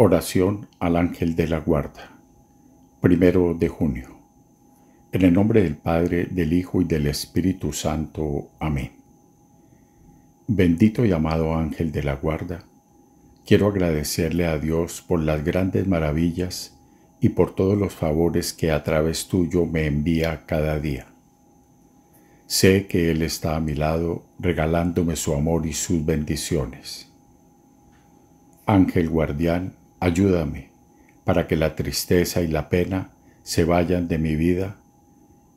Oración al Ángel de la Guarda. Primero de junio. En el nombre del Padre, del Hijo y del Espíritu Santo. Amén. Bendito y amado Ángel de la Guarda, quiero agradecerle a Dios por las grandes maravillas y por todos los favores que a través tuyo me envía cada día. Sé que Él está a mi lado regalándome su amor y sus bendiciones. Ángel guardián, Ayúdame para que la tristeza y la pena se vayan de mi vida,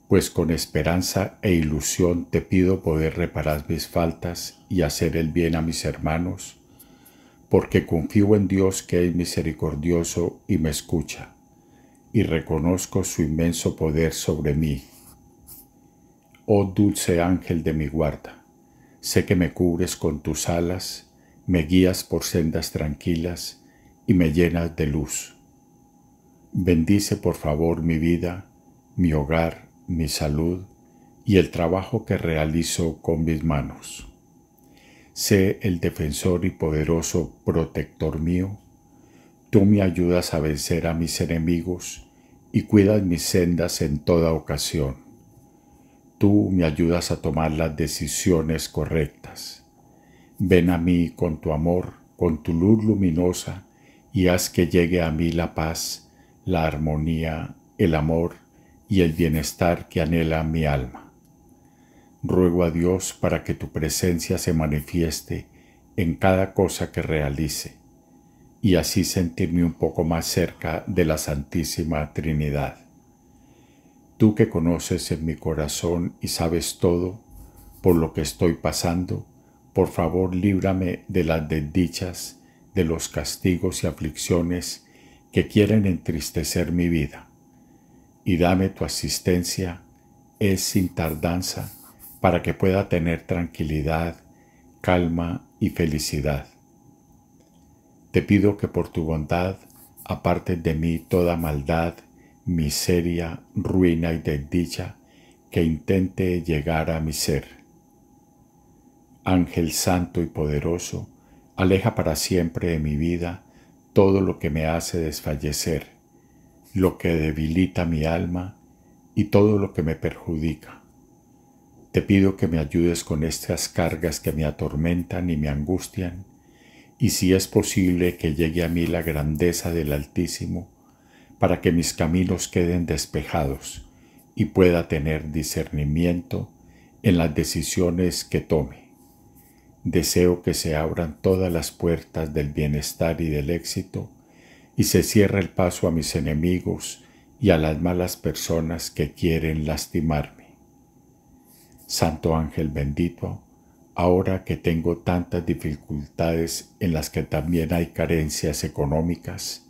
pues con esperanza e ilusión te pido poder reparar mis faltas y hacer el bien a mis hermanos, porque confío en Dios que es misericordioso y me escucha, y reconozco su inmenso poder sobre mí. Oh dulce ángel de mi guarda, sé que me cubres con tus alas, me guías por sendas tranquilas, me llenas de luz. Bendice por favor mi vida, mi hogar, mi salud y el trabajo que realizo con mis manos. Sé el defensor y poderoso protector mío. Tú me ayudas a vencer a mis enemigos y cuidas mis sendas en toda ocasión. Tú me ayudas a tomar las decisiones correctas. Ven a mí con tu amor, con tu luz luminosa, y haz que llegue a mí la paz, la armonía, el amor y el bienestar que anhela mi alma. Ruego a Dios para que tu presencia se manifieste en cada cosa que realice y así sentirme un poco más cerca de la Santísima Trinidad. Tú que conoces en mi corazón y sabes todo por lo que estoy pasando, por favor líbrame de las desdichas de los castigos y aflicciones que quieren entristecer mi vida, y dame tu asistencia, es sin tardanza, para que pueda tener tranquilidad, calma y felicidad. Te pido que por tu bondad apartes de mí toda maldad, miseria, ruina y desdicha que intente llegar a mi ser. Ángel santo y poderoso, Aleja para siempre de mi vida todo lo que me hace desfallecer, lo que debilita mi alma y todo lo que me perjudica. Te pido que me ayudes con estas cargas que me atormentan y me angustian, y si es posible que llegue a mí la grandeza del Altísimo, para que mis caminos queden despejados y pueda tener discernimiento en las decisiones que tome. Deseo que se abran todas las puertas del bienestar y del éxito y se cierre el paso a mis enemigos y a las malas personas que quieren lastimarme. Santo Ángel bendito, ahora que tengo tantas dificultades en las que también hay carencias económicas,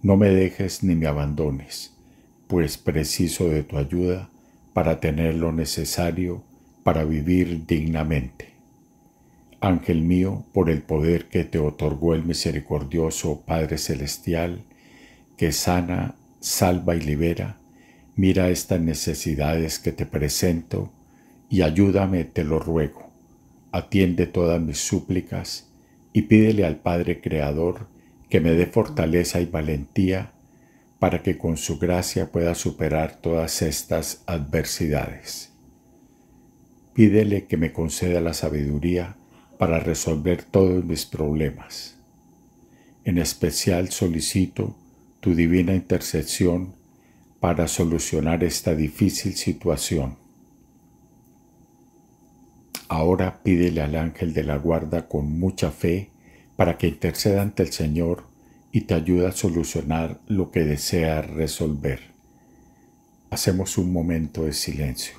no me dejes ni me abandones, pues preciso de tu ayuda para tener lo necesario para vivir dignamente. Ángel mío, por el poder que te otorgó el misericordioso Padre Celestial, que sana, salva y libera, mira estas necesidades que te presento y ayúdame, te lo ruego. Atiende todas mis súplicas y pídele al Padre Creador que me dé fortaleza y valentía para que con su gracia pueda superar todas estas adversidades. Pídele que me conceda la sabiduría para resolver todos mis problemas. En especial solicito tu divina intercesión para solucionar esta difícil situación. Ahora pídele al ángel de la guarda con mucha fe para que interceda ante el Señor y te ayude a solucionar lo que deseas resolver. Hacemos un momento de silencio.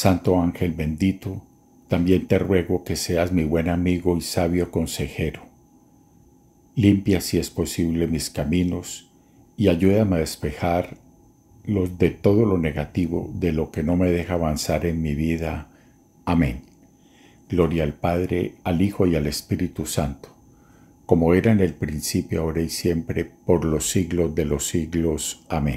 Santo Ángel bendito, también te ruego que seas mi buen amigo y sabio consejero. Limpia si es posible mis caminos y ayúdame a despejar los de todo lo negativo de lo que no me deja avanzar en mi vida. Amén. Gloria al Padre, al Hijo y al Espíritu Santo, como era en el principio, ahora y siempre, por los siglos de los siglos. Amén.